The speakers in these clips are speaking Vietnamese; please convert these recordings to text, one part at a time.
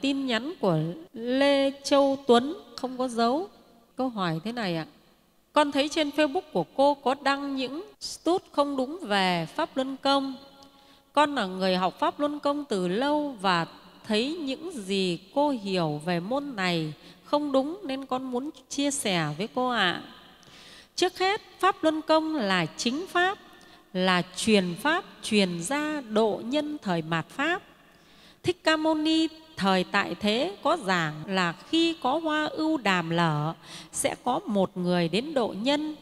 Tin nhắn của Lê Châu Tuấn không có dấu. Câu hỏi thế này ạ. Con thấy trên Facebook của cô có đăng những stud không đúng về Pháp Luân Công. Con là người học Pháp Luân Công từ lâu và thấy những gì cô hiểu về môn này không đúng nên con muốn chia sẻ với cô ạ. À. Trước hết, Pháp Luân Công là chính Pháp, là truyền Pháp, truyền ra độ nhân thời mạt Pháp. Thích Ca Mâu Ni thời tại thế có giảng là khi có hoa ưu đàm lở sẽ có một người đến độ nhân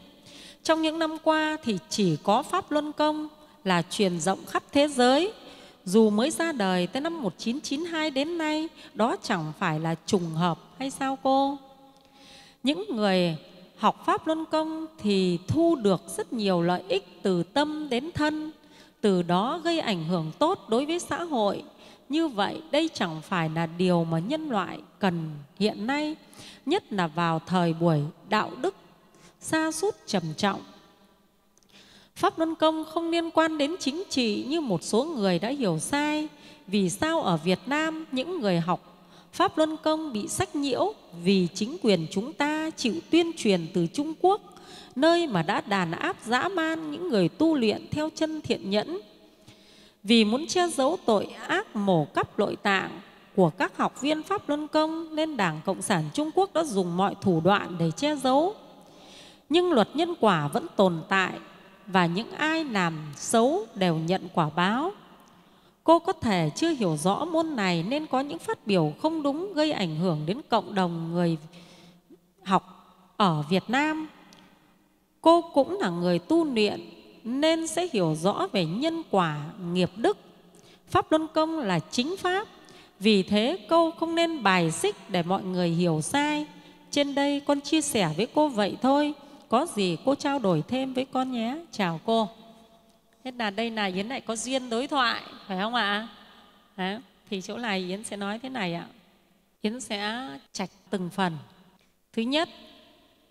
trong những năm qua thì chỉ có pháp luân công là truyền rộng khắp thế giới dù mới ra đời tới năm 1992 đến nay đó chẳng phải là trùng hợp hay sao cô những người học pháp luân công thì thu được rất nhiều lợi ích từ tâm đến thân từ đó gây ảnh hưởng tốt đối với xã hội như vậy đây chẳng phải là điều mà nhân loại cần hiện nay nhất là vào thời buổi đạo đức xa sút trầm trọng pháp luân công không liên quan đến chính trị như một số người đã hiểu sai vì sao ở việt nam những người học pháp luân công bị sách nhiễu vì chính quyền chúng ta chịu tuyên truyền từ trung quốc nơi mà đã đàn áp dã man những người tu luyện theo chân thiện nhẫn vì muốn che giấu tội ác mổ cắp nội tạng của các học viên Pháp Luân Công nên Đảng Cộng sản Trung Quốc đã dùng mọi thủ đoạn để che giấu. Nhưng luật nhân quả vẫn tồn tại và những ai làm xấu đều nhận quả báo. Cô có thể chưa hiểu rõ môn này nên có những phát biểu không đúng gây ảnh hưởng đến cộng đồng người học ở Việt Nam. Cô cũng là người tu luyện nên sẽ hiểu rõ về nhân quả, nghiệp đức. Pháp luân công là chính pháp, vì thế câu không nên bài xích để mọi người hiểu sai. Trên đây con chia sẻ với cô vậy thôi, có gì cô trao đổi thêm với con nhé. Chào cô. Thế là đây là Yến lại có duyên đối thoại, phải không ạ? À, thì chỗ này Yến sẽ nói thế này ạ. Yến sẽ trạch từng phần. Thứ nhất,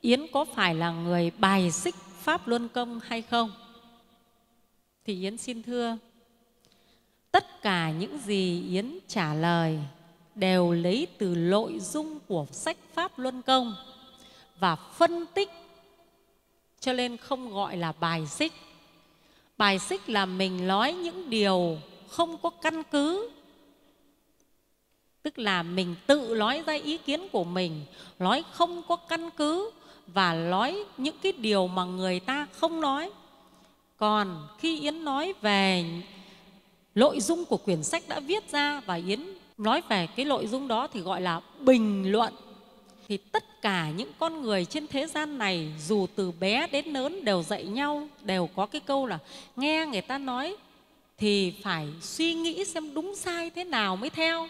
Yến có phải là người bài xích Pháp Luân Công hay không? thì Yến xin thưa, tất cả những gì Yến trả lời đều lấy từ nội dung của sách Pháp Luân Công và phân tích cho nên không gọi là bài xích. Bài xích là mình nói những điều không có căn cứ tức là mình tự nói ra ý kiến của mình nói không có căn cứ và nói những cái điều mà người ta không nói còn khi Yến nói về nội dung của quyển sách đã viết ra và Yến nói về cái nội dung đó thì gọi là bình luận thì tất cả những con người trên thế gian này dù từ bé đến lớn đều dạy nhau đều có cái câu là nghe người ta nói thì phải suy nghĩ xem đúng sai thế nào mới theo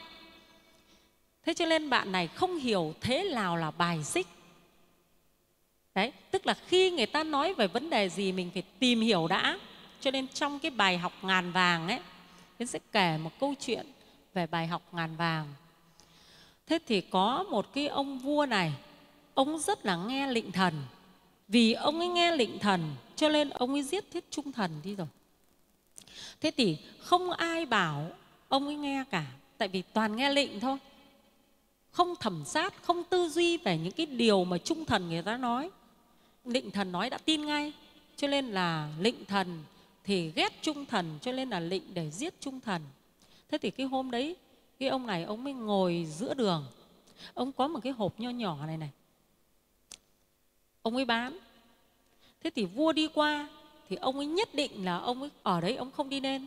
thế cho nên bạn này không hiểu thế nào là bài xích đấy tức là khi người ta nói về vấn đề gì mình phải tìm hiểu đã cho nên trong cái bài học ngàn vàng ấy Yến sẽ kể một câu chuyện về bài học ngàn vàng thế thì có một cái ông vua này ông rất là nghe lịnh thần vì ông ấy nghe lịnh thần cho nên ông ấy giết thiết trung thần đi rồi thế thì không ai bảo ông ấy nghe cả tại vì toàn nghe lịnh thôi không thẩm sát không tư duy về những cái điều mà trung thần người ta nói định thần nói đã tin ngay cho nên là lịnh thần thì ghét trung thần cho nên là lịnh để giết trung thần thế thì cái hôm đấy cái ông này ông mới ngồi giữa đường ông có một cái hộp nho nhỏ này này ông ấy bán thế thì vua đi qua thì ông ấy nhất định là ông ấy ở đấy ông không đi lên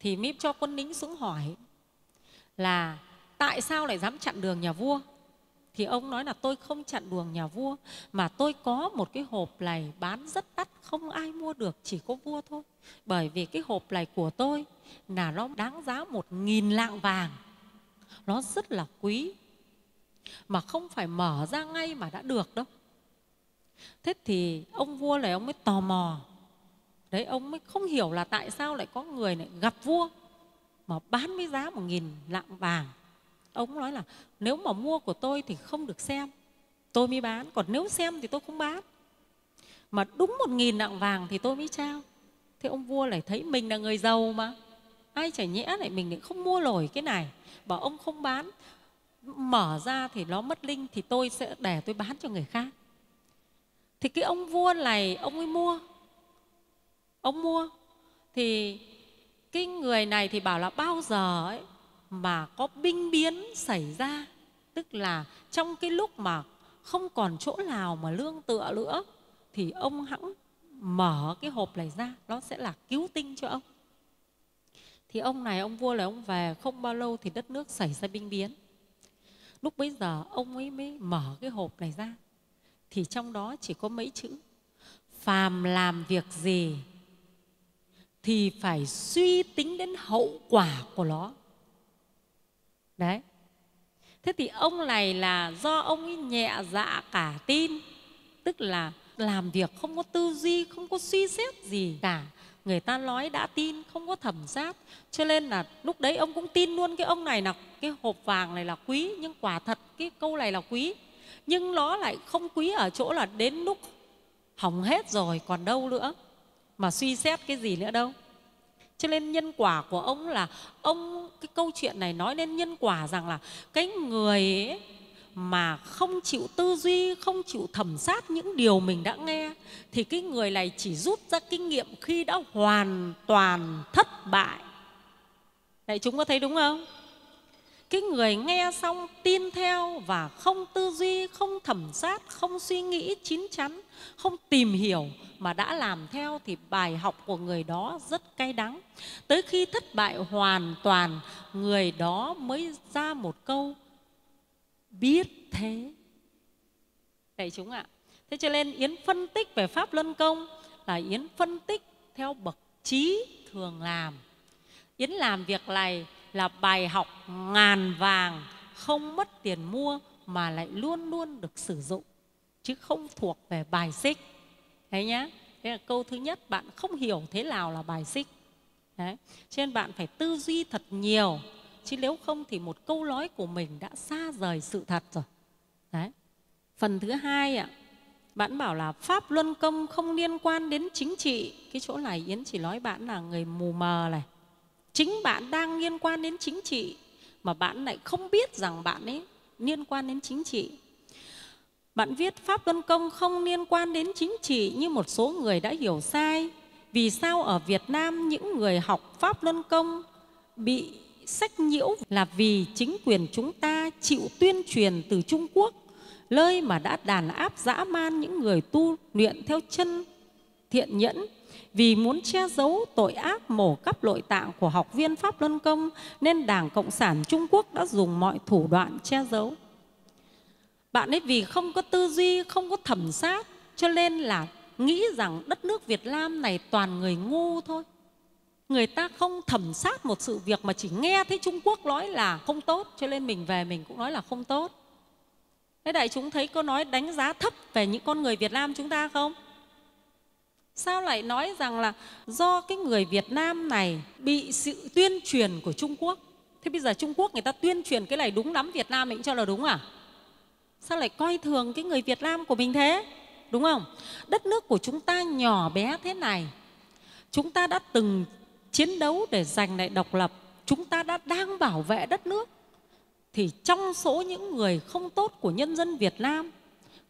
thì mới cho quân lính xuống hỏi là tại sao lại dám chặn đường nhà vua thì ông nói là tôi không chặn đường nhà vua mà tôi có một cái hộp này bán rất đắt không ai mua được chỉ có vua thôi bởi vì cái hộp này của tôi là nó đáng giá một nghìn lạng vàng nó rất là quý mà không phải mở ra ngay mà đã được đâu thế thì ông vua này ông mới tò mò đấy ông mới không hiểu là tại sao lại có người lại gặp vua mà bán với giá một nghìn lạng vàng ông nói là nếu mà mua của tôi thì không được xem tôi mới bán còn nếu xem thì tôi không bán mà đúng một nghìn lạng vàng thì tôi mới trao thế ông vua lại thấy mình là người giàu mà ai chả nhẽ lại mình lại không mua nổi cái này bảo ông không bán mở ra thì nó mất linh thì tôi sẽ để tôi bán cho người khác thì cái ông vua này ông ấy mua ông mua thì cái người này thì bảo là bao giờ ấy mà có binh biến xảy ra tức là trong cái lúc mà không còn chỗ nào mà lương tựa nữa thì ông hãng mở cái hộp này ra nó sẽ là cứu tinh cho ông thì ông này ông vua là ông về không bao lâu thì đất nước xảy ra binh biến lúc bấy giờ ông ấy mới mở cái hộp này ra thì trong đó chỉ có mấy chữ phàm làm việc gì thì phải suy tính đến hậu quả của nó đấy thế thì ông này là do ông ấy nhẹ dạ cả tin tức là làm việc không có tư duy không có suy xét gì cả người ta nói đã tin không có thẩm sát cho nên là lúc đấy ông cũng tin luôn cái ông này là cái hộp vàng này là quý nhưng quả thật cái câu này là quý nhưng nó lại không quý ở chỗ là đến lúc hỏng hết rồi còn đâu nữa mà suy xét cái gì nữa đâu cho nên nhân quả của ông là ông cái câu chuyện này nói lên nhân quả rằng là cái người ấy, mà không chịu tư duy không chịu thẩm sát những điều mình đã nghe thì cái người này chỉ rút ra kinh nghiệm khi đã hoàn toàn thất bại đại chúng có thấy đúng không cái người nghe xong tin theo và không tư duy không thẩm sát không suy nghĩ chín chắn không tìm hiểu mà đã làm theo thì bài học của người đó rất cay đắng. Tới khi thất bại hoàn toàn, người đó mới ra một câu biết thế. Đại chúng ạ, à, thế cho nên Yến phân tích về Pháp Luân Công là Yến phân tích theo bậc trí thường làm. Yến làm việc này là bài học ngàn vàng, không mất tiền mua mà lại luôn luôn được sử dụng chứ không thuộc về bài xích Đấy nhá. Thế là câu thứ nhất, bạn không hiểu thế nào là bài xích. Đấy. Cho nên bạn phải tư duy thật nhiều. Chứ nếu không thì một câu nói của mình đã xa rời sự thật rồi. Đấy. Phần thứ hai ạ, bạn bảo là pháp luân công không liên quan đến chính trị. Cái chỗ này Yến chỉ nói bạn là người mù mờ này. Chính bạn đang liên quan đến chính trị mà bạn lại không biết rằng bạn ấy liên quan đến chính trị bạn viết Pháp Luân Công không liên quan đến chính trị như một số người đã hiểu sai. Vì sao ở Việt Nam những người học Pháp Luân Công bị sách nhiễu là vì chính quyền chúng ta chịu tuyên truyền từ Trung Quốc, nơi mà đã đàn áp dã man những người tu luyện theo chân thiện nhẫn vì muốn che giấu tội ác mổ cắp nội tạng của học viên Pháp Luân Công nên Đảng Cộng sản Trung Quốc đã dùng mọi thủ đoạn che giấu bạn ấy vì không có tư duy không có thẩm sát cho nên là nghĩ rằng đất nước việt nam này toàn người ngu thôi người ta không thẩm sát một sự việc mà chỉ nghe thấy trung quốc nói là không tốt cho nên mình về mình cũng nói là không tốt thế đại chúng thấy có nói đánh giá thấp về những con người việt nam chúng ta không sao lại nói rằng là do cái người việt nam này bị sự tuyên truyền của trung quốc thế bây giờ trung quốc người ta tuyên truyền cái này đúng lắm việt nam mình cũng cho là đúng à sao lại coi thường cái người Việt Nam của mình thế? Đúng không? Đất nước của chúng ta nhỏ bé thế này. Chúng ta đã từng chiến đấu để giành lại độc lập, chúng ta đã đang bảo vệ đất nước. Thì trong số những người không tốt của nhân dân Việt Nam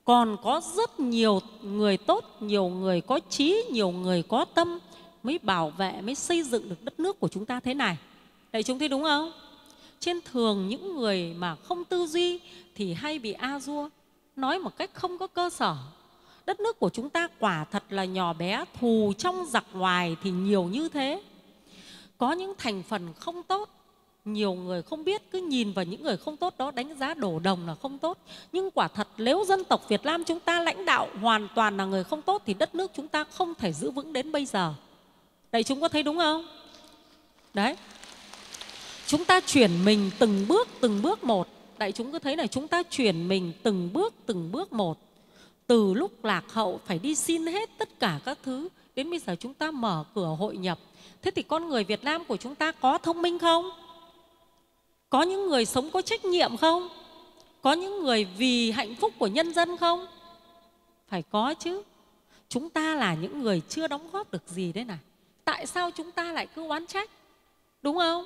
còn có rất nhiều người tốt, nhiều người có trí, nhiều người có tâm mới bảo vệ, mới xây dựng được đất nước của chúng ta thế này. Đấy chúng thấy đúng không? trên thường những người mà không tư duy thì hay bị a dua nói một cách không có cơ sở đất nước của chúng ta quả thật là nhỏ bé thù trong giặc ngoài thì nhiều như thế có những thành phần không tốt nhiều người không biết cứ nhìn vào những người không tốt đó đánh giá đổ đồng là không tốt nhưng quả thật nếu dân tộc việt nam chúng ta lãnh đạo hoàn toàn là người không tốt thì đất nước chúng ta không thể giữ vững đến bây giờ đại chúng có thấy đúng không đấy chúng ta chuyển mình từng bước từng bước một đại chúng cứ thấy là chúng ta chuyển mình từng bước từng bước một từ lúc lạc hậu phải đi xin hết tất cả các thứ đến bây giờ chúng ta mở cửa hội nhập thế thì con người việt nam của chúng ta có thông minh không có những người sống có trách nhiệm không có những người vì hạnh phúc của nhân dân không phải có chứ chúng ta là những người chưa đóng góp được gì đấy này tại sao chúng ta lại cứ oán trách đúng không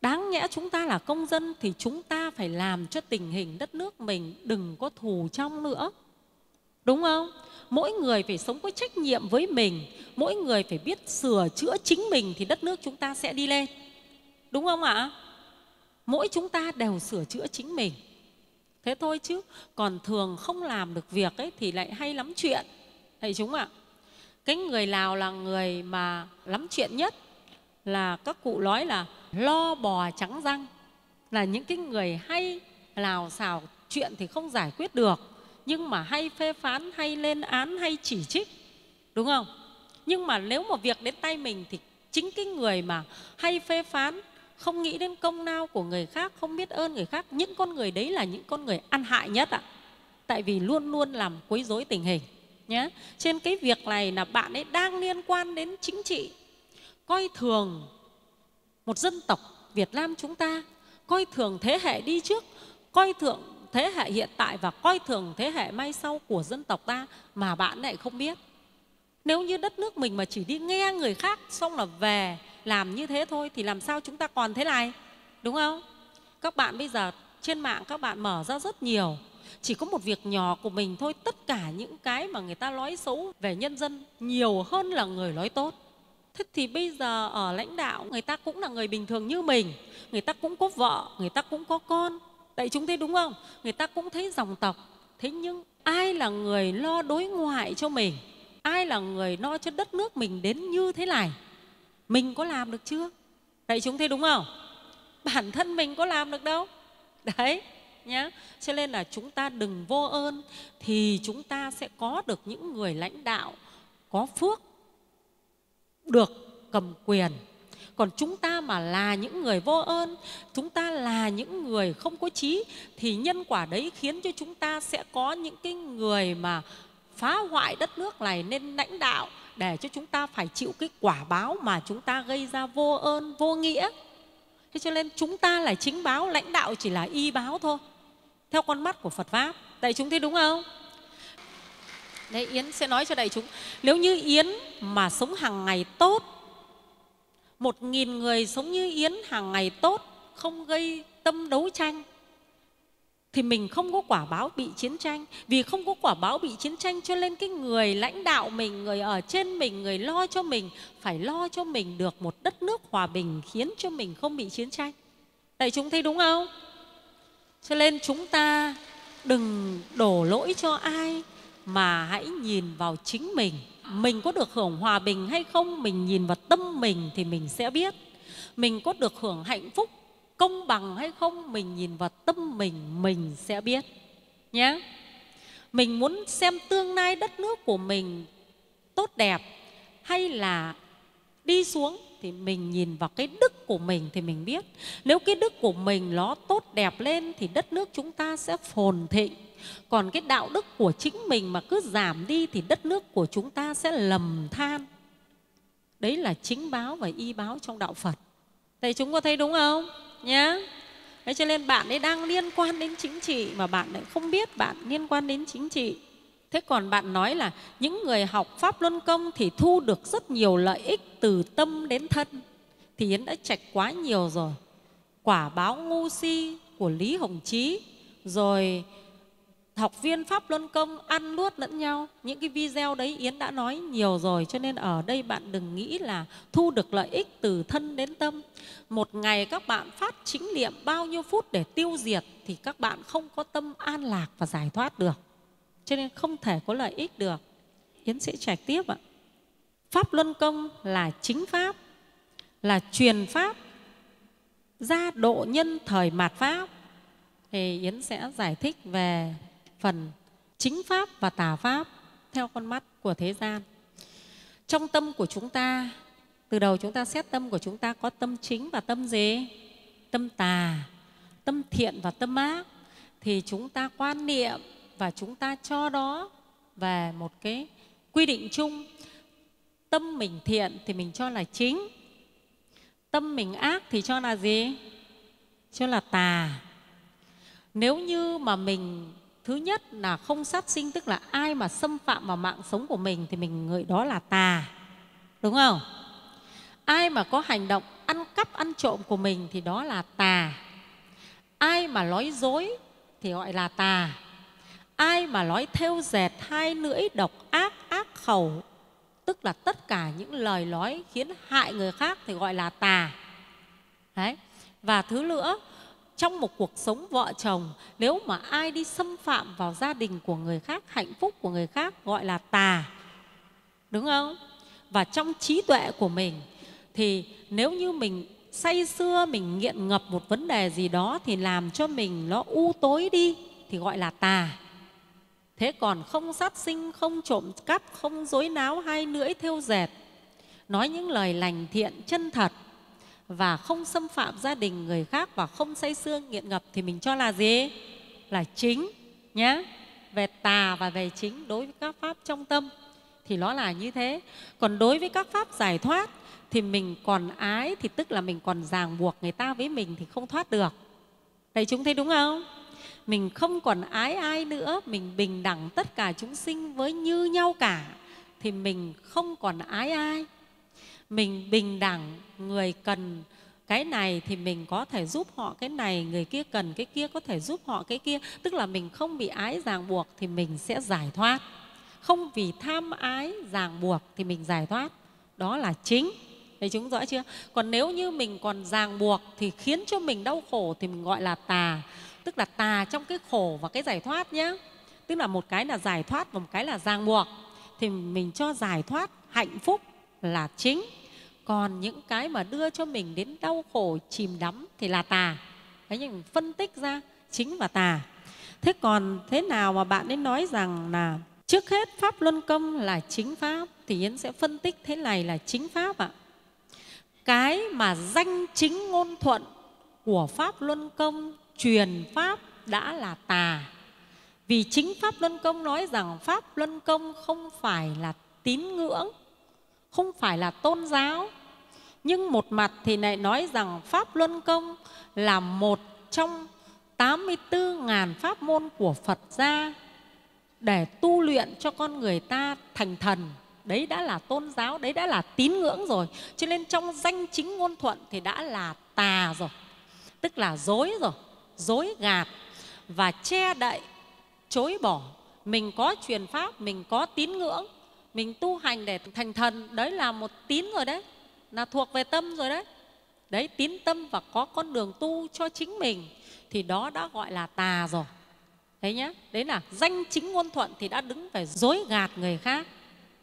đáng nhẽ chúng ta là công dân thì chúng ta phải làm cho tình hình đất nước mình đừng có thù trong nữa đúng không mỗi người phải sống có trách nhiệm với mình mỗi người phải biết sửa chữa chính mình thì đất nước chúng ta sẽ đi lên đúng không ạ mỗi chúng ta đều sửa chữa chính mình thế thôi chứ còn thường không làm được việc ấy thì lại hay lắm chuyện thầy chúng ạ cái người lào là người mà lắm chuyện nhất là các cụ nói là lo bò trắng răng là những cái người hay lào xào chuyện thì không giải quyết được nhưng mà hay phê phán hay lên án hay chỉ trích đúng không nhưng mà nếu mà việc đến tay mình thì chính cái người mà hay phê phán không nghĩ đến công lao của người khác không biết ơn người khác những con người đấy là những con người ăn hại nhất ạ tại vì luôn luôn làm quấy rối tình hình nhé trên cái việc này là bạn ấy đang liên quan đến chính trị coi thường một dân tộc Việt Nam chúng ta, coi thường thế hệ đi trước, coi thường thế hệ hiện tại và coi thường thế hệ mai sau của dân tộc ta mà bạn lại không biết. Nếu như đất nước mình mà chỉ đi nghe người khác xong là về làm như thế thôi thì làm sao chúng ta còn thế này, đúng không? Các bạn bây giờ trên mạng các bạn mở ra rất nhiều chỉ có một việc nhỏ của mình thôi tất cả những cái mà người ta nói xấu về nhân dân nhiều hơn là người nói tốt Thế thì bây giờ ở lãnh đạo người ta cũng là người bình thường như mình, người ta cũng có vợ, người ta cũng có con. Vậy chúng thấy đúng không? Người ta cũng thấy dòng tộc. Thế nhưng ai là người lo đối ngoại cho mình? Ai là người lo cho đất nước mình đến như thế này? Mình có làm được chưa? Vậy chúng thấy đúng không? Bản thân mình có làm được đâu. Đấy, nhá Cho nên là chúng ta đừng vô ơn thì chúng ta sẽ có được những người lãnh đạo có phước được cầm quyền còn chúng ta mà là những người vô ơn chúng ta là những người không có trí thì nhân quả đấy khiến cho chúng ta sẽ có những cái người mà phá hoại đất nước này nên lãnh đạo để cho chúng ta phải chịu cái quả báo mà chúng ta gây ra vô ơn vô nghĩa thế cho nên chúng ta là chính báo lãnh đạo chỉ là y báo thôi theo con mắt của phật pháp tại chúng thấy đúng không Đấy, Yến sẽ nói cho đại chúng. Nếu như Yến mà sống hàng ngày tốt, một nghìn người sống như Yến hàng ngày tốt, không gây tâm đấu tranh, thì mình không có quả báo bị chiến tranh vì không có quả báo bị chiến tranh cho nên cái người lãnh đạo mình người ở trên mình người lo cho mình phải lo cho mình được một đất nước hòa bình khiến cho mình không bị chiến tranh đại chúng thấy đúng không cho nên chúng ta đừng đổ lỗi cho ai mà hãy nhìn vào chính mình mình có được hưởng hòa bình hay không mình nhìn vào tâm mình thì mình sẽ biết mình có được hưởng hạnh phúc công bằng hay không mình nhìn vào tâm mình mình sẽ biết nhé mình muốn xem tương lai đất nước của mình tốt đẹp hay là đi xuống thì mình nhìn vào cái đức của mình thì mình biết nếu cái đức của mình nó tốt đẹp lên thì đất nước chúng ta sẽ phồn thịnh còn cái đạo đức của chính mình mà cứ giảm đi thì đất nước của chúng ta sẽ lầm than đấy là chính báo và y báo trong đạo phật thầy chúng có thấy đúng không nhá thế cho nên bạn ấy đang liên quan đến chính trị mà bạn lại không biết bạn liên quan đến chính trị Thế còn bạn nói là những người học Pháp Luân Công thì thu được rất nhiều lợi ích từ tâm đến thân. Thì Yến đã trạch quá nhiều rồi. Quả báo ngu si của Lý Hồng Chí, rồi học viên Pháp Luân Công ăn nuốt lẫn nhau. Những cái video đấy Yến đã nói nhiều rồi, cho nên ở đây bạn đừng nghĩ là thu được lợi ích từ thân đến tâm. Một ngày các bạn phát chính niệm bao nhiêu phút để tiêu diệt thì các bạn không có tâm an lạc và giải thoát được cho nên không thể có lợi ích được yến sẽ trải tiếp ạ pháp luân công là chính pháp là truyền pháp gia độ nhân thời mạt pháp thì yến sẽ giải thích về phần chính pháp và tà pháp theo con mắt của thế gian trong tâm của chúng ta từ đầu chúng ta xét tâm của chúng ta có tâm chính và tâm gì tâm tà tâm thiện và tâm ác thì chúng ta quan niệm và chúng ta cho đó về một cái quy định chung tâm mình thiện thì mình cho là chính tâm mình ác thì cho là gì cho là tà nếu như mà mình thứ nhất là không sát sinh tức là ai mà xâm phạm vào mạng sống của mình thì mình gọi đó là tà đúng không ai mà có hành động ăn cắp ăn trộm của mình thì đó là tà ai mà nói dối thì gọi là tà ai mà nói theo dệt hai lưỡi độc ác ác khẩu tức là tất cả những lời nói khiến hại người khác thì gọi là tà Đấy. và thứ nữa trong một cuộc sống vợ chồng nếu mà ai đi xâm phạm vào gia đình của người khác hạnh phúc của người khác gọi là tà đúng không và trong trí tuệ của mình thì nếu như mình say xưa mình nghiện ngập một vấn đề gì đó thì làm cho mình nó u tối đi thì gọi là tà Thế còn không sát sinh, không trộm cắp, không dối náo hai lưỡi thêu dệt, nói những lời lành thiện chân thật và không xâm phạm gia đình người khác và không say xương nghiện ngập thì mình cho là gì? Là chính nhé. Về tà và về chính đối với các pháp trong tâm thì nó là như thế. Còn đối với các pháp giải thoát thì mình còn ái thì tức là mình còn ràng buộc người ta với mình thì không thoát được. Đây chúng thấy đúng không? mình không còn ái ai nữa mình bình đẳng tất cả chúng sinh với như nhau cả thì mình không còn ái ai mình bình đẳng người cần cái này thì mình có thể giúp họ cái này người kia cần cái kia có thể giúp họ cái kia tức là mình không bị ái ràng buộc thì mình sẽ giải thoát không vì tham ái ràng buộc thì mình giải thoát đó là chính thấy chúng rõ chưa còn nếu như mình còn ràng buộc thì khiến cho mình đau khổ thì mình gọi là tà tức là tà trong cái khổ và cái giải thoát nhé tức là một cái là giải thoát và một cái là ràng buộc thì mình cho giải thoát hạnh phúc là chính còn những cái mà đưa cho mình đến đau khổ chìm đắm thì là tà thế nhưng phân tích ra chính và tà thế còn thế nào mà bạn ấy nói rằng là trước hết pháp luân công là chính pháp thì yến sẽ phân tích thế này là chính pháp ạ cái mà danh chính ngôn thuận của pháp luân công truyền pháp đã là tà vì chính pháp luân công nói rằng pháp luân công không phải là tín ngưỡng không phải là tôn giáo nhưng một mặt thì lại nói rằng pháp luân công là một trong 84.000 pháp môn của Phật gia để tu luyện cho con người ta thành thần đấy đã là tôn giáo đấy đã là tín ngưỡng rồi cho nên trong danh chính ngôn thuận thì đã là tà rồi tức là dối rồi dối gạt và che đậy chối bỏ mình có truyền pháp mình có tín ngưỡng mình tu hành để thành thần đấy là một tín rồi đấy là thuộc về tâm rồi đấy đấy tín tâm và có con đường tu cho chính mình thì đó đã gọi là tà rồi đấy nhé đấy là danh chính ngôn thuận thì đã đứng phải dối gạt người khác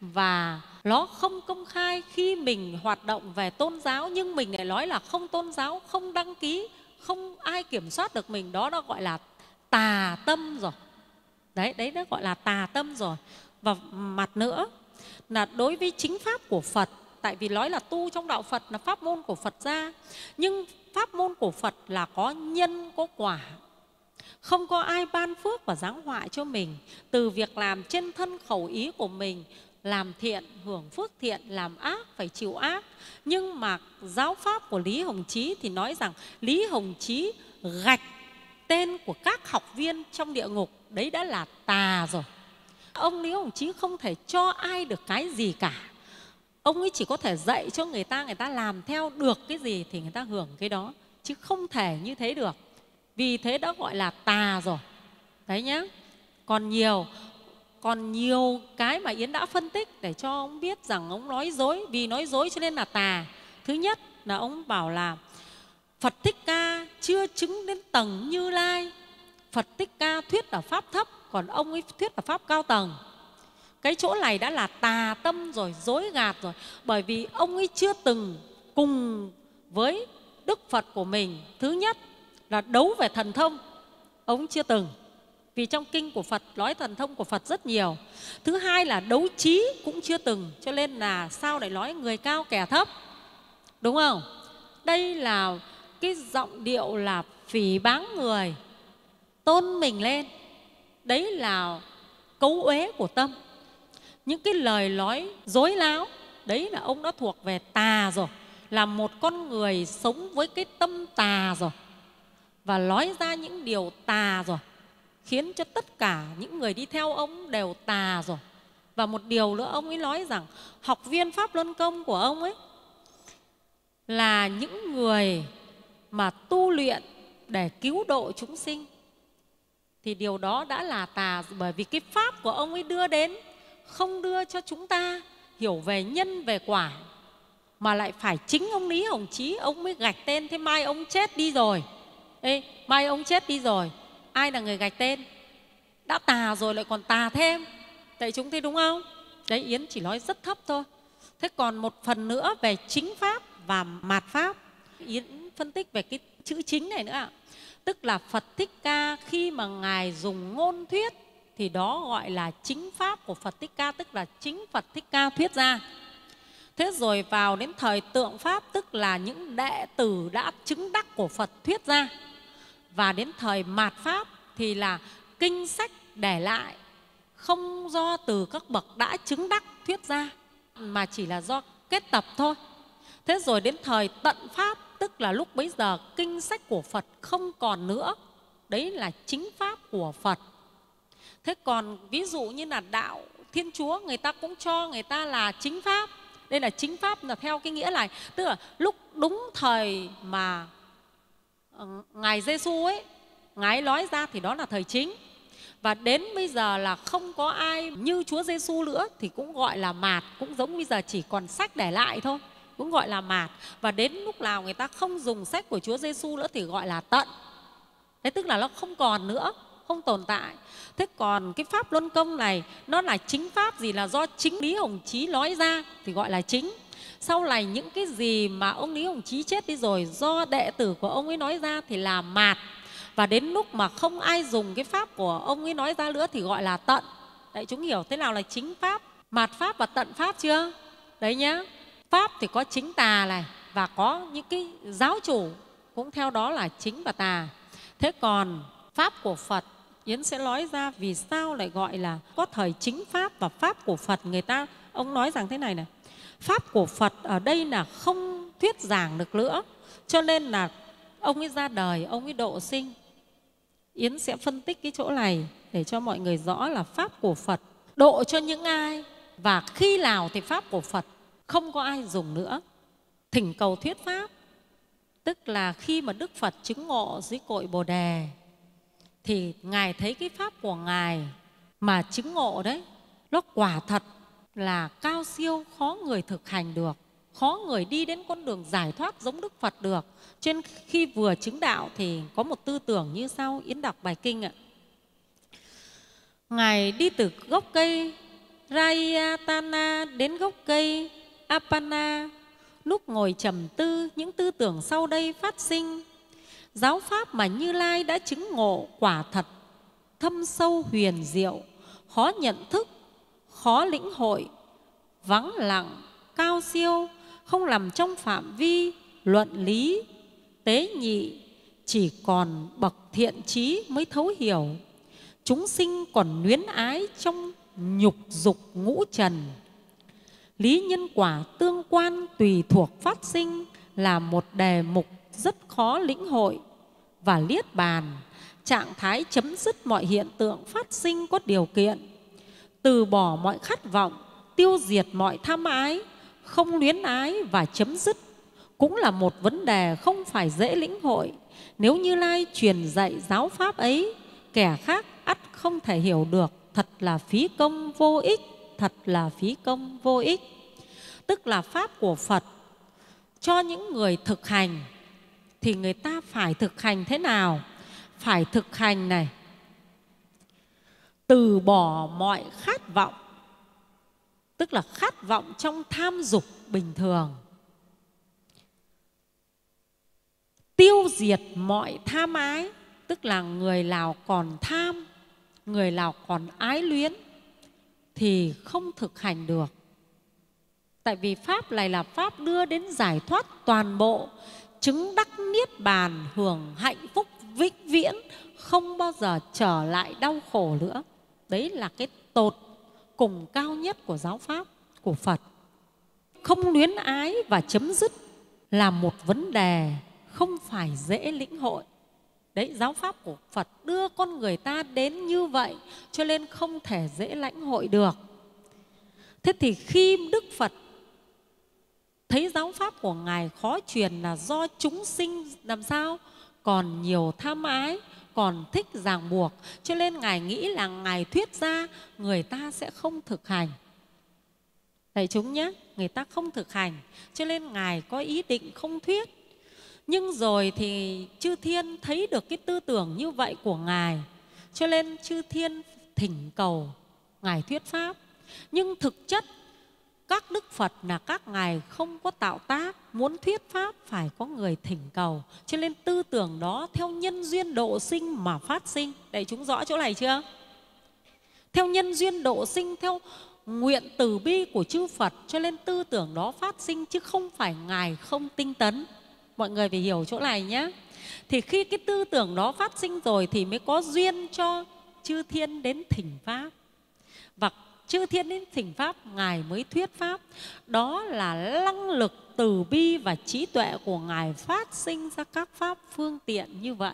và nó không công khai khi mình hoạt động về tôn giáo nhưng mình lại nói là không tôn giáo không đăng ký không ai kiểm soát được mình đó nó gọi là tà tâm rồi đấy đấy nó gọi là tà tâm rồi và mặt nữa là đối với chính pháp của phật tại vì nói là tu trong đạo phật là pháp môn của phật ra nhưng pháp môn của phật là có nhân có quả không có ai ban phước và giáng họa cho mình từ việc làm trên thân khẩu ý của mình làm thiện hưởng phước thiện làm ác phải chịu ác nhưng mà giáo pháp của lý hồng chí thì nói rằng lý hồng chí gạch tên của các học viên trong địa ngục đấy đã là tà rồi ông lý hồng chí không thể cho ai được cái gì cả ông ấy chỉ có thể dạy cho người ta người ta làm theo được cái gì thì người ta hưởng cái đó chứ không thể như thế được vì thế đã gọi là tà rồi đấy nhé còn nhiều còn nhiều cái mà yến đã phân tích để cho ông biết rằng ông nói dối vì nói dối cho nên là tà thứ nhất là ông bảo là phật thích ca chưa chứng đến tầng như lai phật thích ca thuyết ở pháp thấp còn ông ấy thuyết ở pháp cao tầng cái chỗ này đã là tà tâm rồi dối gạt rồi bởi vì ông ấy chưa từng cùng với đức phật của mình thứ nhất là đấu về thần thông ông chưa từng vì trong kinh của Phật nói thần thông của Phật rất nhiều thứ hai là đấu trí cũng chưa từng cho nên là sao lại nói người cao kẻ thấp đúng không đây là cái giọng điệu là phỉ báng người tôn mình lên đấy là cấu uế của tâm những cái lời nói dối láo đấy là ông đã thuộc về tà rồi là một con người sống với cái tâm tà rồi và nói ra những điều tà rồi khiến cho tất cả những người đi theo ông đều tà rồi và một điều nữa ông ấy nói rằng học viên pháp luân công của ông ấy là những người mà tu luyện để cứu độ chúng sinh thì điều đó đã là tà bởi vì cái pháp của ông ấy đưa đến không đưa cho chúng ta hiểu về nhân về quả mà lại phải chính ông lý hồng chí ông mới gạch tên thế mai ông chết đi rồi Ê, mai ông chết đi rồi ai là người gạch tên đã tà rồi lại còn tà thêm tại chúng thế đúng không đấy yến chỉ nói rất thấp thôi thế còn một phần nữa về chính pháp và mạt pháp yến phân tích về cái chữ chính này nữa ạ tức là phật thích ca khi mà ngài dùng ngôn thuyết thì đó gọi là chính pháp của phật thích ca tức là chính phật thích ca thuyết ra thế rồi vào đến thời tượng pháp tức là những đệ tử đã chứng đắc của phật thuyết ra và đến thời mạt pháp thì là kinh sách để lại không do từ các bậc đã chứng đắc thuyết ra mà chỉ là do kết tập thôi thế rồi đến thời tận pháp tức là lúc bấy giờ kinh sách của phật không còn nữa đấy là chính pháp của phật thế còn ví dụ như là đạo thiên chúa người ta cũng cho người ta là chính pháp đây là chính pháp là theo cái nghĩa này tức là lúc đúng thời mà Ờ, ngài Giêsu ấy ngài nói ra thì đó là thời chính và đến bây giờ là không có ai như Chúa Giêsu nữa thì cũng gọi là mạt cũng giống bây giờ chỉ còn sách để lại thôi cũng gọi là mạt và đến lúc nào người ta không dùng sách của Chúa Giêsu nữa thì gọi là tận thế tức là nó không còn nữa không tồn tại thế còn cái pháp luân công này nó là chính pháp gì là do chính lý hồng chí nói ra thì gọi là chính sau này những cái gì mà ông lý hồng chí chết đi rồi do đệ tử của ông ấy nói ra thì là mạt và đến lúc mà không ai dùng cái pháp của ông ấy nói ra nữa thì gọi là tận đại chúng hiểu thế nào là chính pháp mạt pháp và tận pháp chưa đấy nhá pháp thì có chính tà này và có những cái giáo chủ cũng theo đó là chính và tà thế còn pháp của phật Yến sẽ nói ra vì sao lại gọi là có thời chính pháp và pháp của Phật người ta ông nói rằng thế này này pháp của Phật ở đây là không thuyết giảng được nữa cho nên là ông ấy ra đời ông ấy độ sinh Yến sẽ phân tích cái chỗ này để cho mọi người rõ là pháp của Phật độ cho những ai và khi nào thì pháp của Phật không có ai dùng nữa thỉnh cầu thuyết pháp tức là khi mà Đức Phật chứng ngộ dưới cội Bồ đề thì ngài thấy cái pháp của ngài mà chứng ngộ đấy nó quả thật là cao siêu khó người thực hành được khó người đi đến con đường giải thoát giống đức phật được trên khi vừa chứng đạo thì có một tư tưởng như sau yến đọc bài kinh ạ ngài đi từ gốc cây rayatana đến gốc cây apana lúc ngồi trầm tư những tư tưởng sau đây phát sinh Giáo pháp mà Như Lai đã chứng ngộ quả thật, thâm sâu huyền diệu, khó nhận thức, khó lĩnh hội, vắng lặng, cao siêu, không làm trong phạm vi luận lý, tế nhị, chỉ còn bậc thiện trí mới thấu hiểu. Chúng sinh còn luyến ái trong nhục dục ngũ trần. Lý nhân quả tương quan tùy thuộc phát sinh là một đề mục rất khó lĩnh hội và liết bàn trạng thái chấm dứt mọi hiện tượng phát sinh có điều kiện từ bỏ mọi khát vọng tiêu diệt mọi tham ái không luyến ái và chấm dứt cũng là một vấn đề không phải dễ lĩnh hội nếu như lai truyền dạy giáo pháp ấy kẻ khác ắt không thể hiểu được thật là phí công vô ích thật là phí công vô ích tức là pháp của phật cho những người thực hành thì người ta phải thực hành thế nào phải thực hành này từ bỏ mọi khát vọng tức là khát vọng trong tham dục bình thường tiêu diệt mọi tham ái tức là người nào còn tham người nào còn ái luyến thì không thực hành được tại vì pháp này là pháp đưa đến giải thoát toàn bộ chứng đắc niết bàn hưởng hạnh phúc vĩnh viễn không bao giờ trở lại đau khổ nữa đấy là cái tột cùng cao nhất của giáo pháp của phật không luyến ái và chấm dứt là một vấn đề không phải dễ lĩnh hội đấy giáo pháp của phật đưa con người ta đến như vậy cho nên không thể dễ lãnh hội được thế thì khi đức phật thấy giáo pháp của ngài khó truyền là do chúng sinh làm sao còn nhiều tham ái còn thích ràng buộc cho nên ngài nghĩ là ngài thuyết ra người ta sẽ không thực hành đại chúng nhé người ta không thực hành cho nên ngài có ý định không thuyết nhưng rồi thì chư thiên thấy được cái tư tưởng như vậy của ngài cho nên chư thiên thỉnh cầu ngài thuyết pháp nhưng thực chất các đức Phật là các ngài không có tạo tác, muốn thuyết pháp phải có người thỉnh cầu. Cho nên tư tưởng đó theo nhân duyên độ sinh mà phát sinh. Để chúng rõ chỗ này chưa? Theo nhân duyên độ sinh, theo nguyện từ bi của chư Phật cho nên tư tưởng đó phát sinh chứ không phải ngài không tinh tấn. Mọi người phải hiểu chỗ này nhé. Thì khi cái tư tưởng đó phát sinh rồi thì mới có duyên cho chư thiên đến thỉnh pháp. Và chư thiên đến thỉnh pháp ngài mới thuyết pháp đó là năng lực từ bi và trí tuệ của ngài phát sinh ra các pháp phương tiện như vậy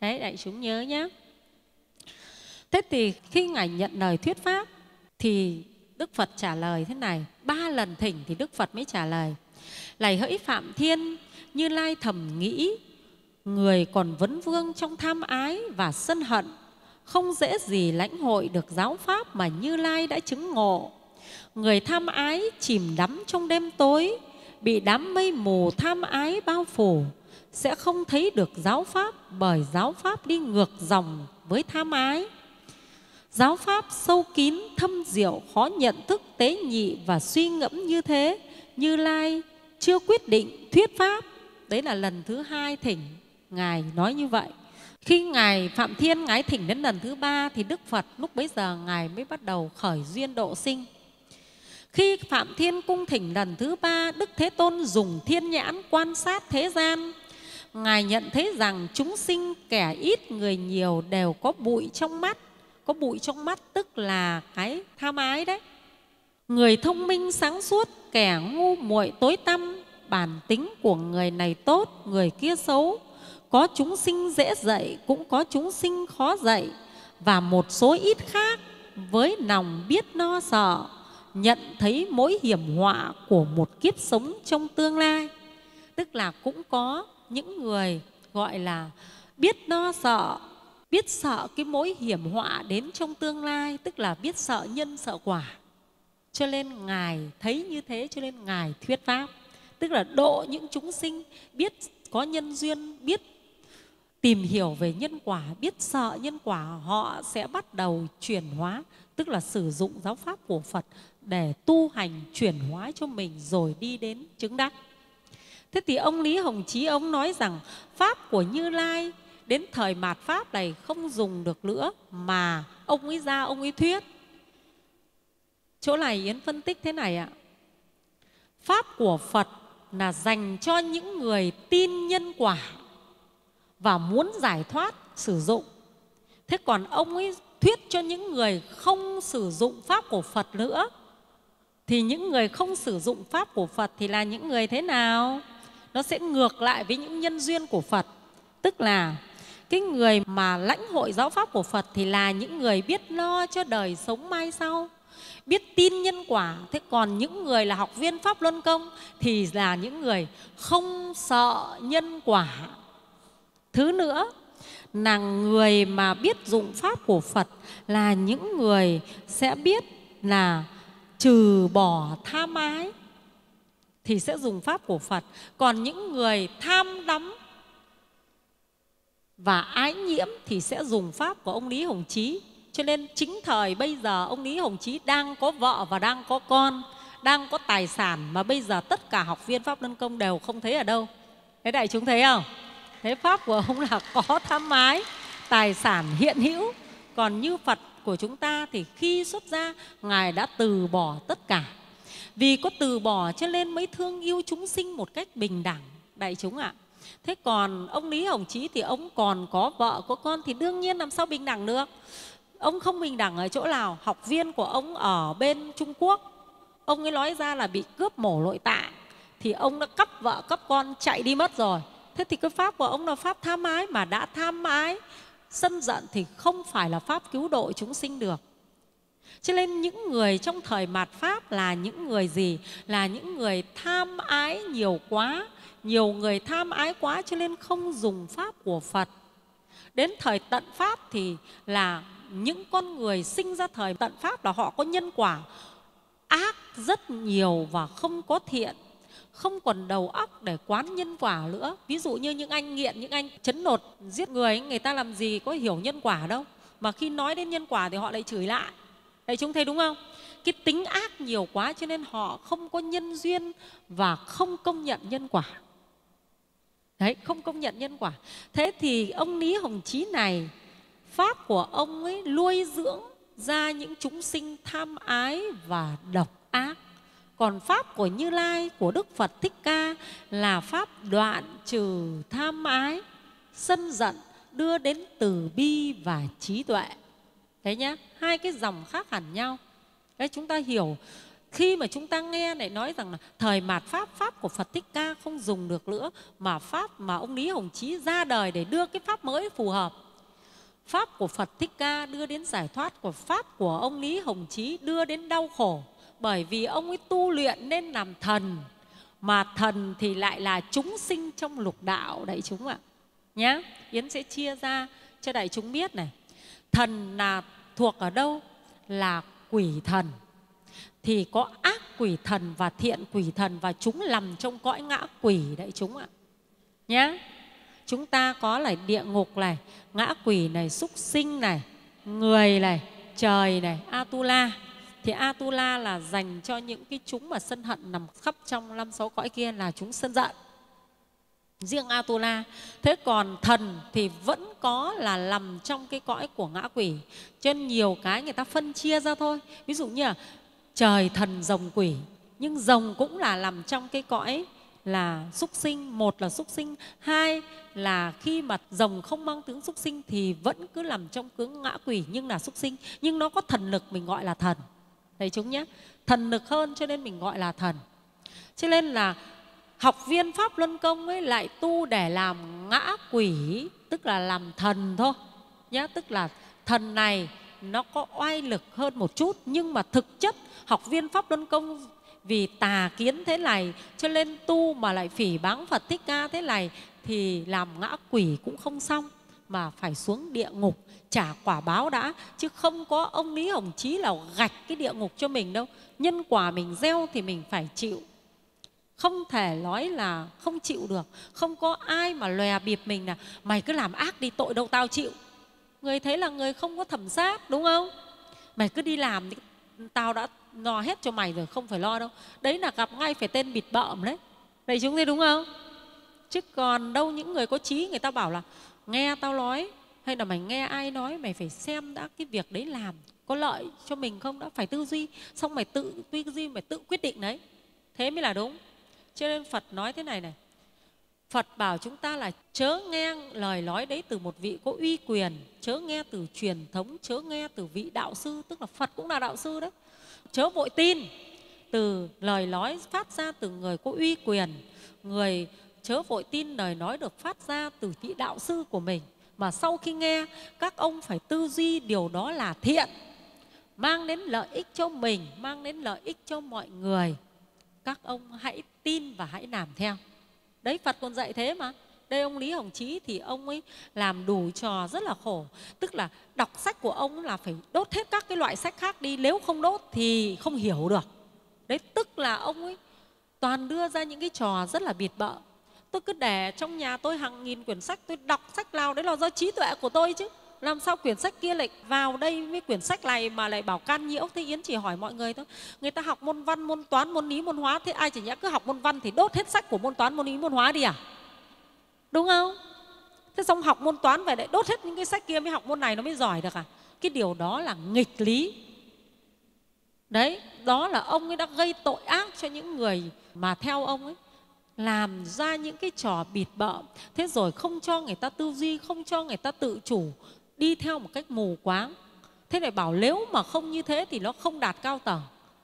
đấy đại chúng nhớ nhé thế thì khi ngài nhận lời thuyết pháp thì đức phật trả lời thế này ba lần thỉnh thì đức phật mới trả lời lạy hỡi phạm thiên như lai thầm nghĩ người còn vấn vương trong tham ái và sân hận không dễ gì lãnh hội được giáo pháp mà Như Lai đã chứng ngộ. Người tham ái chìm đắm trong đêm tối, bị đám mây mù tham ái bao phủ, sẽ không thấy được giáo pháp bởi giáo pháp đi ngược dòng với tham ái. Giáo pháp sâu kín, thâm diệu, khó nhận thức, tế nhị và suy ngẫm như thế, Như Lai chưa quyết định thuyết pháp. Đấy là lần thứ hai thỉnh Ngài nói như vậy khi ngài phạm thiên ngái thỉnh đến lần thứ ba thì đức phật lúc bấy giờ ngài mới bắt đầu khởi duyên độ sinh khi phạm thiên cung thỉnh lần thứ ba đức thế tôn dùng thiên nhãn quan sát thế gian ngài nhận thấy rằng chúng sinh kẻ ít người nhiều đều có bụi trong mắt có bụi trong mắt tức là cái tham ái đấy người thông minh sáng suốt kẻ ngu muội tối tăm bản tính của người này tốt người kia xấu có chúng sinh dễ dạy cũng có chúng sinh khó dạy và một số ít khác với lòng biết no sợ nhận thấy mỗi hiểm họa của một kiếp sống trong tương lai tức là cũng có những người gọi là biết no sợ biết sợ cái mối hiểm họa đến trong tương lai tức là biết sợ nhân sợ quả cho nên ngài thấy như thế cho nên ngài thuyết pháp tức là độ những chúng sinh biết có nhân duyên biết tìm hiểu về nhân quả, biết sợ nhân quả, họ sẽ bắt đầu chuyển hóa, tức là sử dụng giáo pháp của Phật để tu hành chuyển hóa cho mình rồi đi đến chứng đắc. Thế thì ông Lý Hồng Chí ông nói rằng pháp của Như Lai đến thời mạt pháp này không dùng được nữa mà ông ấy ra ông ấy thuyết. Chỗ này Yến phân tích thế này ạ. Pháp của Phật là dành cho những người tin nhân quả và muốn giải thoát sử dụng thế còn ông ấy thuyết cho những người không sử dụng pháp của phật nữa thì những người không sử dụng pháp của phật thì là những người thế nào nó sẽ ngược lại với những nhân duyên của phật tức là cái người mà lãnh hội giáo pháp của phật thì là những người biết lo cho đời sống mai sau biết tin nhân quả thế còn những người là học viên pháp luân công thì là những người không sợ nhân quả Thứ nữa là người mà biết dụng pháp của Phật là những người sẽ biết là trừ bỏ tham ái thì sẽ dùng pháp của Phật. Còn những người tham đắm và ái nhiễm thì sẽ dùng pháp của ông Lý Hồng Chí. Cho nên chính thời bây giờ ông Lý Hồng Chí đang có vợ và đang có con, đang có tài sản mà bây giờ tất cả học viên Pháp Luân Công đều không thấy ở đâu. Thế đại chúng thấy không? thế pháp của ông là có tham ái tài sản hiện hữu còn như phật của chúng ta thì khi xuất gia ngài đã từ bỏ tất cả vì có từ bỏ cho nên mới thương yêu chúng sinh một cách bình đẳng đại chúng ạ thế còn ông lý hồng chí thì ông còn có vợ có con thì đương nhiên làm sao bình đẳng được ông không bình đẳng ở chỗ nào học viên của ông ở bên trung quốc ông ấy nói ra là bị cướp mổ nội tạng thì ông đã cắp vợ cắp con chạy đi mất rồi thế thì cái pháp của ông là pháp tham ái mà đã tham ái sân giận thì không phải là pháp cứu độ chúng sinh được cho nên những người trong thời mạt pháp là những người gì là những người tham ái nhiều quá nhiều người tham ái quá cho nên không dùng pháp của phật đến thời tận pháp thì là những con người sinh ra thời tận pháp là họ có nhân quả ác rất nhiều và không có thiện không còn đầu óc để quán nhân quả nữa ví dụ như những anh nghiện những anh chấn nột giết người người ta làm gì có hiểu nhân quả đâu mà khi nói đến nhân quả thì họ lại chửi lại đại chúng thấy đúng không cái tính ác nhiều quá cho nên họ không có nhân duyên và không công nhận nhân quả đấy không công nhận nhân quả thế thì ông lý hồng chí này pháp của ông ấy nuôi dưỡng ra những chúng sinh tham ái và độc ác còn pháp của như lai của đức phật thích ca là pháp đoạn trừ tham ái sân giận đưa đến từ bi và trí tuệ thế nhá hai cái dòng khác hẳn nhau đấy chúng ta hiểu khi mà chúng ta nghe lại nói rằng là thời mạt pháp pháp của phật thích ca không dùng được nữa mà pháp mà ông lý hồng chí ra đời để đưa cái pháp mới phù hợp pháp của phật thích ca đưa đến giải thoát của pháp của ông lý hồng chí đưa đến đau khổ bởi vì ông ấy tu luyện nên làm thần mà thần thì lại là chúng sinh trong lục đạo đại chúng ạ à. nhé yến sẽ chia ra cho đại chúng biết này thần là thuộc ở đâu là quỷ thần thì có ác quỷ thần và thiện quỷ thần và chúng nằm trong cõi ngã quỷ đại chúng ạ à. nhé chúng ta có là địa ngục này ngã quỷ này súc sinh này người này trời này atula thì Atula là dành cho những cái chúng mà sân hận nằm khắp trong năm sáu cõi kia là chúng sân giận riêng Atula. Thế còn thần thì vẫn có là nằm trong cái cõi của ngã quỷ. trên nhiều cái người ta phân chia ra thôi. Ví dụ như là trời thần rồng quỷ, nhưng rồng cũng là nằm trong cái cõi là súc sinh một là súc sinh hai là khi mà rồng không mang tướng súc sinh thì vẫn cứ nằm trong tướng ngã quỷ nhưng là súc sinh nhưng nó có thần lực mình gọi là thần Thấy chúng nhé. Thần lực hơn cho nên mình gọi là thần. Cho nên là học viên Pháp Luân Công ấy lại tu để làm ngã quỷ, tức là làm thần thôi. nhé tức là thần này nó có oai lực hơn một chút nhưng mà thực chất học viên Pháp Luân Công vì tà kiến thế này cho nên tu mà lại phỉ báng Phật Thích Ca thế này thì làm ngã quỷ cũng không xong mà phải xuống địa ngục trả quả báo đã chứ không có ông lý hồng chí nào gạch cái địa ngục cho mình đâu nhân quả mình gieo thì mình phải chịu không thể nói là không chịu được không có ai mà lòe bịp mình là mày cứ làm ác đi tội đâu tao chịu người thấy là người không có thẩm sát đúng không mày cứ đi làm đi tao đã lo hết cho mày rồi không phải lo đâu đấy là gặp ngay phải tên bịt bợm đấy đấy chúng thấy đúng không chứ còn đâu những người có trí người ta bảo là nghe tao nói hay là mày nghe ai nói mày phải xem đã cái việc đấy làm có lợi cho mình không đã phải tư duy xong mày tự tư duy mày tự quyết định đấy thế mới là đúng cho nên phật nói thế này này phật bảo chúng ta là chớ nghe lời nói đấy từ một vị có uy quyền chớ nghe từ truyền thống chớ nghe từ vị đạo sư tức là phật cũng là đạo sư đấy chớ vội tin từ lời nói phát ra từ người có uy quyền người chớ vội tin lời nói được phát ra từ vị đạo sư của mình mà sau khi nghe các ông phải tư duy điều đó là thiện mang đến lợi ích cho mình mang đến lợi ích cho mọi người các ông hãy tin và hãy làm theo đấy phật còn dạy thế mà đây ông lý hồng chí thì ông ấy làm đủ trò rất là khổ tức là đọc sách của ông là phải đốt hết các cái loại sách khác đi nếu không đốt thì không hiểu được đấy tức là ông ấy toàn đưa ra những cái trò rất là bịt bợ tôi cứ để trong nhà tôi hàng nghìn quyển sách tôi đọc sách nào đấy là do trí tuệ của tôi chứ làm sao quyển sách kia lại vào đây với quyển sách này mà lại bảo can nhiễu thế yến chỉ hỏi mọi người thôi người ta học môn văn môn toán môn lý môn hóa thế ai chỉ nhẽ cứ học môn văn thì đốt hết sách của môn toán môn lý môn hóa đi à đúng không thế xong học môn toán về lại đốt hết những cái sách kia mới học môn này nó mới giỏi được à cái điều đó là nghịch lý đấy đó là ông ấy đã gây tội ác cho những người mà theo ông ấy làm ra những cái trò bịt bợm thế rồi không cho người ta tư duy không cho người ta tự chủ đi theo một cách mù quáng thế này bảo nếu mà không như thế thì nó không đạt cao tầng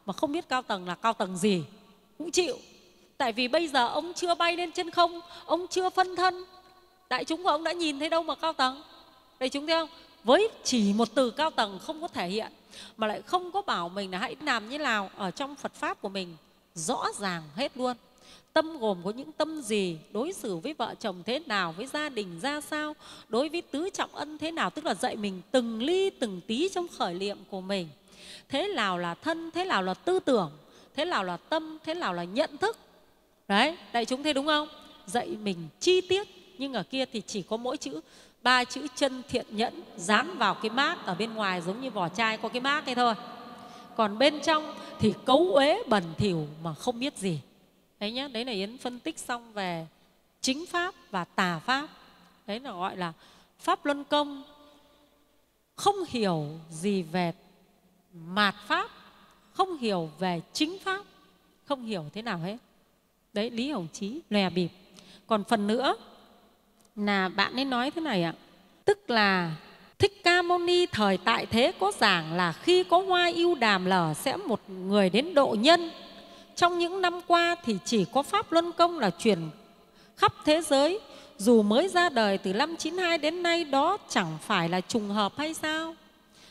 mà không biết cao tầng là cao tầng gì cũng chịu tại vì bây giờ ông chưa bay lên trên không ông chưa phân thân đại chúng của ông đã nhìn thấy đâu mà cao tầng đại chúng thấy không với chỉ một từ cao tầng không có thể hiện mà lại không có bảo mình là hãy làm như nào ở trong phật pháp của mình rõ ràng hết luôn tâm gồm có những tâm gì đối xử với vợ chồng thế nào với gia đình ra sao đối với tứ trọng ân thế nào tức là dạy mình từng ly từng tí trong khởi niệm của mình thế nào là thân thế nào là tư tưởng thế nào là tâm thế nào là nhận thức đấy đại chúng thấy đúng không dạy mình chi tiết nhưng ở kia thì chỉ có mỗi chữ ba chữ chân thiện nhẫn dán vào cái mác ở bên ngoài giống như vỏ chai có cái mác ấy thôi còn bên trong thì cấu uế bẩn thỉu mà không biết gì đấy nhé đấy là yến phân tích xong về chính pháp và tà pháp đấy là gọi là pháp luân công không hiểu gì về mạt pháp không hiểu về chính pháp không hiểu thế nào hết đấy lý hồng trí lòe bịp còn phần nữa là bạn ấy nói thế này ạ tức là thích ca mâu ni thời tại thế có giảng là khi có hoa yêu đàm lở sẽ một người đến độ nhân trong những năm qua thì chỉ có Pháp Luân Công là truyền khắp thế giới. Dù mới ra đời từ năm 92 đến nay đó chẳng phải là trùng hợp hay sao?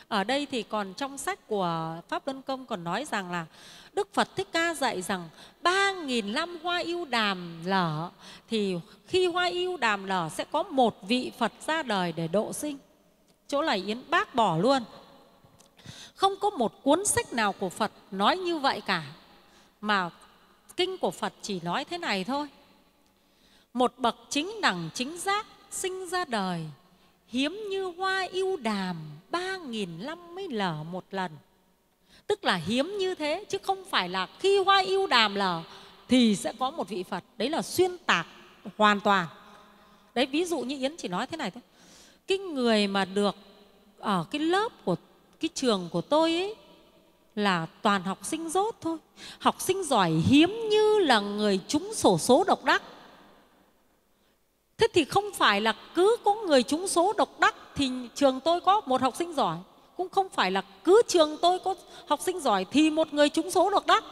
Ở đây thì còn trong sách của Pháp Luân Công còn nói rằng là Đức Phật Thích Ca dạy rằng ba nghìn năm hoa yêu đàm lở thì khi hoa yêu đàm lở sẽ có một vị Phật ra đời để độ sinh. Chỗ này Yến bác bỏ luôn. Không có một cuốn sách nào của Phật nói như vậy cả mà kinh của Phật chỉ nói thế này thôi. Một bậc chính đẳng chính giác sinh ra đời, hiếm như hoa yêu đàm ba nghìn năm mới lở một lần. Tức là hiếm như thế chứ không phải là khi hoa yêu đàm lở thì sẽ có một vị Phật. Đấy là xuyên tạc hoàn toàn. Đấy ví dụ như Yến chỉ nói thế này thôi. Cái người mà được ở cái lớp của cái trường của tôi ấy là toàn học sinh rốt thôi học sinh giỏi hiếm như là người trúng sổ số độc đắc thế thì không phải là cứ có người trúng số độc đắc thì trường tôi có một học sinh giỏi cũng không phải là cứ trường tôi có học sinh giỏi thì một người trúng số độc đắc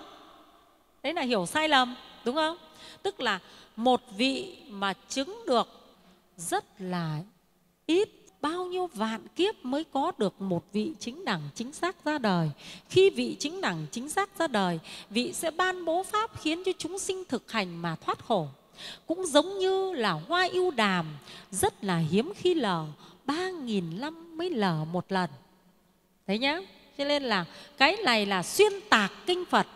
đấy là hiểu sai lầm đúng không tức là một vị mà chứng được rất là vạn kiếp mới có được một vị chính đẳng chính xác ra đời khi vị chính đẳng chính xác ra đời vị sẽ ban bố pháp khiến cho chúng sinh thực hành mà thoát khổ cũng giống như là hoa ưu đàm rất là hiếm khi lở ba nghìn năm mới lở một lần thấy nhá cho nên là cái này là xuyên tạc kinh phật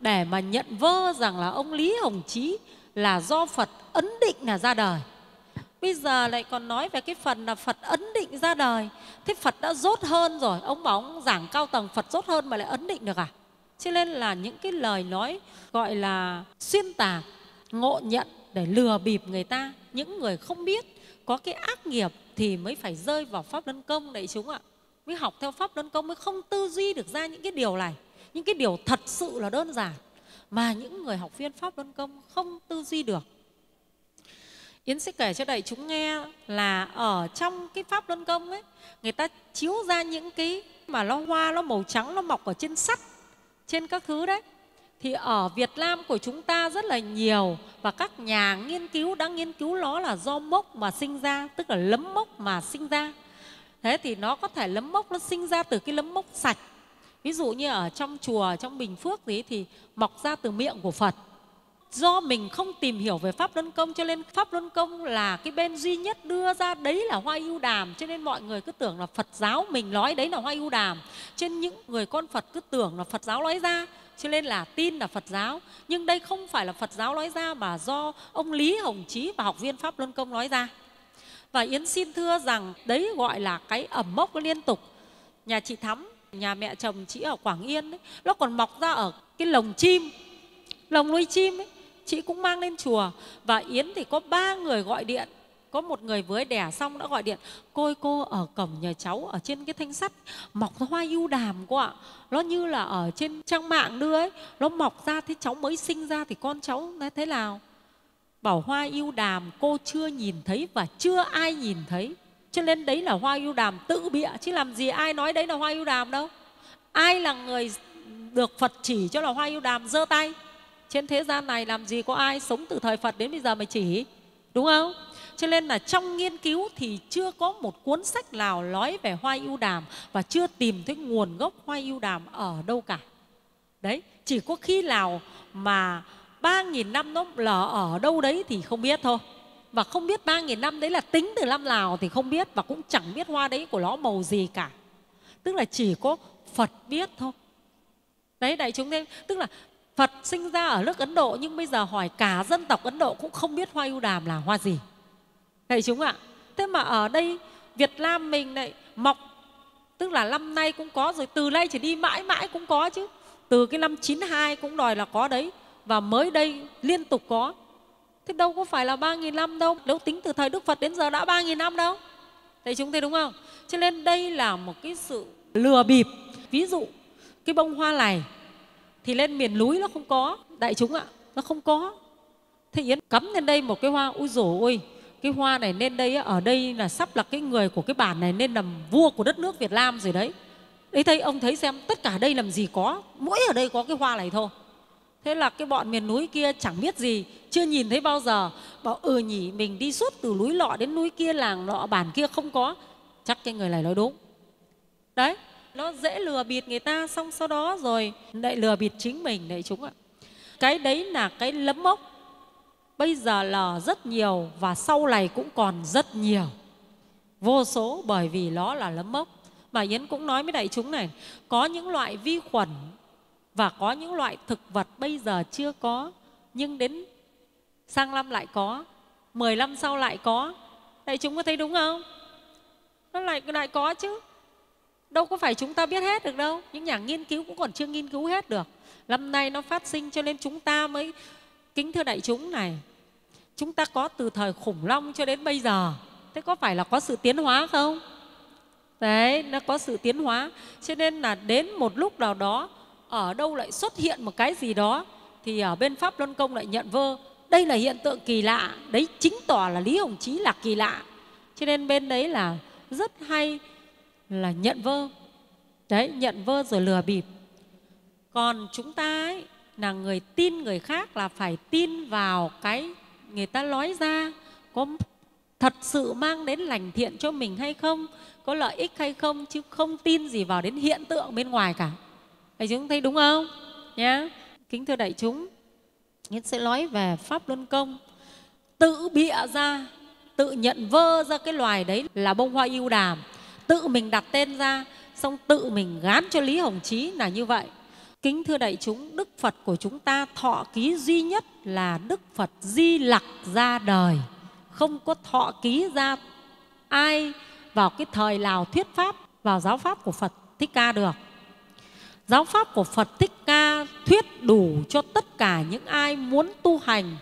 để mà nhận vơ rằng là ông lý hồng chí là do phật ấn định là ra đời Bây giờ lại còn nói về cái phần là Phật ấn định ra đời. Thế Phật đã rốt hơn rồi. Ông bảo ông giảng cao tầng Phật rốt hơn mà lại ấn định được à? Cho nên là những cái lời nói gọi là xuyên tạc, ngộ nhận để lừa bịp người ta. Những người không biết có cái ác nghiệp thì mới phải rơi vào pháp luân công đấy chúng ạ. Mới học theo pháp luân công mới không tư duy được ra những cái điều này. Những cái điều thật sự là đơn giản mà những người học viên pháp luân công không tư duy được Yến sẽ kể cho đại chúng nghe là ở trong cái pháp luân công ấy, người ta chiếu ra những cái mà nó hoa, nó màu trắng, nó mọc ở trên sắt, trên các thứ đấy. Thì ở Việt Nam của chúng ta rất là nhiều và các nhà nghiên cứu đã nghiên cứu nó là do mốc mà sinh ra, tức là lấm mốc mà sinh ra. Thế thì nó có thể lấm mốc nó sinh ra từ cái lấm mốc sạch. Ví dụ như ở trong chùa, trong Bình Phước gì thì mọc ra từ miệng của Phật do mình không tìm hiểu về pháp luân công cho nên pháp luân công là cái bên duy nhất đưa ra đấy là hoa ưu đàm cho nên mọi người cứ tưởng là phật giáo mình nói đấy là hoa ưu đàm trên những người con phật cứ tưởng là phật giáo nói ra cho nên là tin là phật giáo nhưng đây không phải là phật giáo nói ra mà do ông lý hồng trí và học viên pháp luân công nói ra và yến xin thưa rằng đấy gọi là cái ẩm mốc liên tục nhà chị thắm nhà mẹ chồng chị ở quảng yên ấy, nó còn mọc ra ở cái lồng chim lồng nuôi chim ấy chị cũng mang lên chùa và yến thì có ba người gọi điện có một người với đẻ xong đã gọi điện cô ơi cô ở cổng nhà cháu ở trên cái thanh sắt mọc hoa ưu đàm cô ạ nó như là ở trên trang mạng đưa ấy nó mọc ra thế cháu mới sinh ra thì con cháu nó thế nào bảo hoa ưu đàm cô chưa nhìn thấy và chưa ai nhìn thấy cho nên đấy là hoa ưu đàm tự bịa chứ làm gì ai nói đấy là hoa ưu đàm đâu ai là người được phật chỉ cho là hoa ưu đàm giơ tay trên thế gian này làm gì có ai sống từ thời phật đến bây giờ mà chỉ đúng không cho nên là trong nghiên cứu thì chưa có một cuốn sách nào nói về hoa ưu đàm và chưa tìm thấy nguồn gốc hoa ưu đàm ở đâu cả đấy chỉ có khi nào mà ba nghìn năm nó lở ở đâu đấy thì không biết thôi và không biết ba nghìn năm đấy là tính từ năm nào thì không biết và cũng chẳng biết hoa đấy của nó màu gì cả tức là chỉ có phật biết thôi đấy đại chúng thêm tức là Phật sinh ra ở nước Ấn Độ nhưng bây giờ hỏi cả dân tộc Ấn Độ cũng không biết hoa ưu đàm là hoa gì. Thầy chúng ạ, thế mà ở đây Việt Nam mình lại mọc tức là năm nay cũng có rồi từ nay trở đi mãi mãi cũng có chứ. Từ cái năm 92 cũng đòi là có đấy và mới đây liên tục có. Thế đâu có phải là 3.000 năm đâu, nếu tính từ thời Đức Phật đến giờ đã 3.000 năm đâu. Thầy chúng thấy đúng không? Cho nên đây là một cái sự lừa bịp. Ví dụ cái bông hoa này thì lên miền núi nó không có đại chúng ạ nó không có thế yến cắm lên đây một cái hoa ui dồi ôi cái hoa này lên đây ở đây là sắp là cái người của cái bản này nên làm vua của đất nước việt nam rồi đấy đấy thấy ông thấy xem tất cả đây làm gì có mỗi ở đây có cái hoa này thôi thế là cái bọn miền núi kia chẳng biết gì chưa nhìn thấy bao giờ bảo ừ nhỉ mình đi suốt từ núi lọ đến núi kia làng lọ bản kia không có chắc cái người này nói đúng đấy nó dễ lừa bịt người ta xong sau đó rồi lại lừa bịt chính mình đấy chúng ạ cái đấy là cái lấm mốc bây giờ là rất nhiều và sau này cũng còn rất nhiều vô số bởi vì nó là lấm mốc mà yến cũng nói với đại chúng này có những loại vi khuẩn và có những loại thực vật bây giờ chưa có nhưng đến sang năm lại có mười năm sau lại có đại chúng có thấy đúng không nó lại lại có chứ đâu có phải chúng ta biết hết được đâu những nhà nghiên cứu cũng còn chưa nghiên cứu hết được năm nay nó phát sinh cho nên chúng ta mới kính thưa đại chúng này chúng ta có từ thời khủng long cho đến bây giờ thế có phải là có sự tiến hóa không đấy nó có sự tiến hóa cho nên là đến một lúc nào đó ở đâu lại xuất hiện một cái gì đó thì ở bên pháp luân công lại nhận vơ đây là hiện tượng kỳ lạ đấy chính tỏ là lý hồng chí là kỳ lạ cho nên bên đấy là rất hay là nhận vơ đấy nhận vơ rồi lừa bịp còn chúng ta ấy, là người tin người khác là phải tin vào cái người ta nói ra có thật sự mang đến lành thiện cho mình hay không có lợi ích hay không chứ không tin gì vào đến hiện tượng bên ngoài cả thầy chúng thấy đúng không nhá kính thưa đại chúng Nhân sẽ nói về pháp luân công tự bịa ra tự nhận vơ ra cái loài đấy là bông hoa yêu đàm tự mình đặt tên ra xong tự mình gán cho lý hồng chí là như vậy kính thưa đại chúng đức phật của chúng ta thọ ký duy nhất là đức phật di lặc ra đời không có thọ ký ra ai vào cái thời nào thuyết pháp vào giáo pháp của phật thích ca được giáo pháp của phật thích ca thuyết đủ cho tất cả những ai muốn tu hành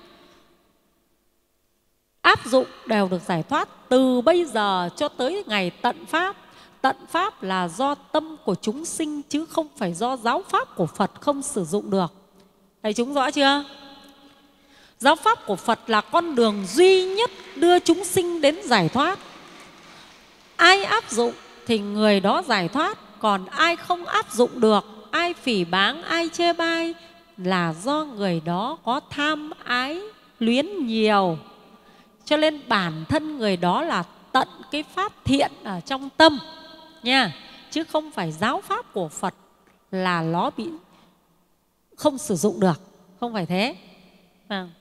áp dụng đều được giải thoát từ bây giờ cho tới ngày tận pháp tận pháp là do tâm của chúng sinh chứ không phải do giáo pháp của phật không sử dụng được thầy chúng rõ chưa giáo pháp của phật là con đường duy nhất đưa chúng sinh đến giải thoát ai áp dụng thì người đó giải thoát còn ai không áp dụng được ai phỉ báng ai chê bai là do người đó có tham ái luyến nhiều cho nên bản thân người đó là tận cái pháp thiện ở trong tâm nha chứ không phải giáo pháp của phật là nó bị không sử dụng được không phải thế vâng